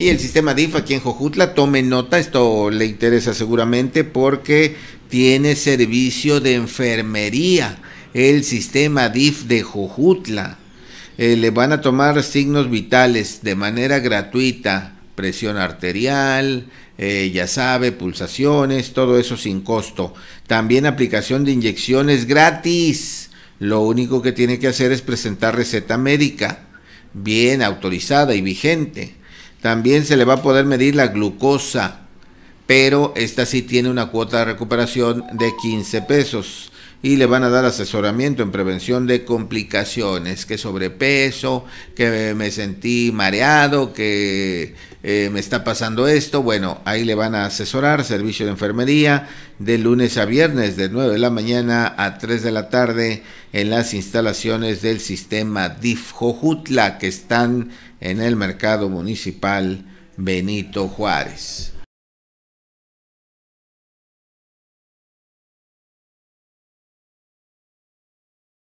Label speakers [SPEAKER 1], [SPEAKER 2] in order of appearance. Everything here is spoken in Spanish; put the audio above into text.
[SPEAKER 1] Y el sistema DIF aquí en Jojutla, tome nota, esto le interesa seguramente porque tiene servicio de enfermería, el sistema DIF de Jojutla. Eh, le van a tomar signos vitales de manera gratuita, presión arterial, eh, ya sabe, pulsaciones, todo eso sin costo. También aplicación de inyecciones gratis. Lo único que tiene que hacer es presentar receta médica, bien autorizada y vigente también se le va a poder medir la glucosa, pero esta sí tiene una cuota de recuperación de 15 pesos y le van a dar asesoramiento en prevención de complicaciones, que sobrepeso, que me sentí mareado, que eh, me está pasando esto. Bueno, ahí le van a asesorar, servicio de enfermería, de lunes a viernes, de 9 de la mañana a 3 de la tarde, en las instalaciones del sistema DIF Jojutla, que están en el mercado municipal Benito Juárez.